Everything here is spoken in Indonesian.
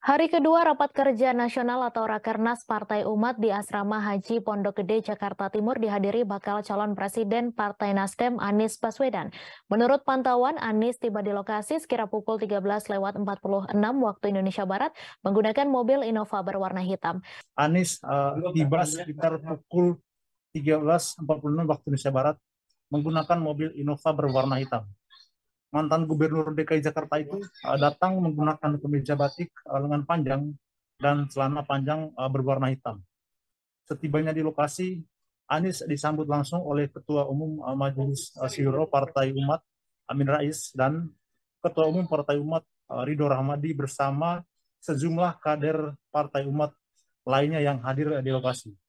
Hari kedua rapat kerja nasional atau Rakernas Partai Umat di Asrama Haji Pondok Gede Jakarta Timur dihadiri bakal calon presiden Partai Nasdem Anies Baswedan. Menurut pantauan Anies tiba di lokasi sekira pukul 13.46 waktu Indonesia Barat menggunakan mobil Innova berwarna hitam. Anies uh, tiba sekitar pukul 13.46 waktu Indonesia Barat menggunakan mobil Innova berwarna hitam mantan gubernur DKI Jakarta itu uh, datang menggunakan kemeja batik uh, lengan panjang dan celana panjang uh, berwarna hitam. Setibanya di lokasi, Anies disambut langsung oleh Ketua Umum uh, Majelis uh, Syuro Partai Umat Amin Rais dan Ketua Umum Partai Umat uh, Ridho Rahmadi bersama sejumlah kader Partai Umat lainnya yang hadir di lokasi.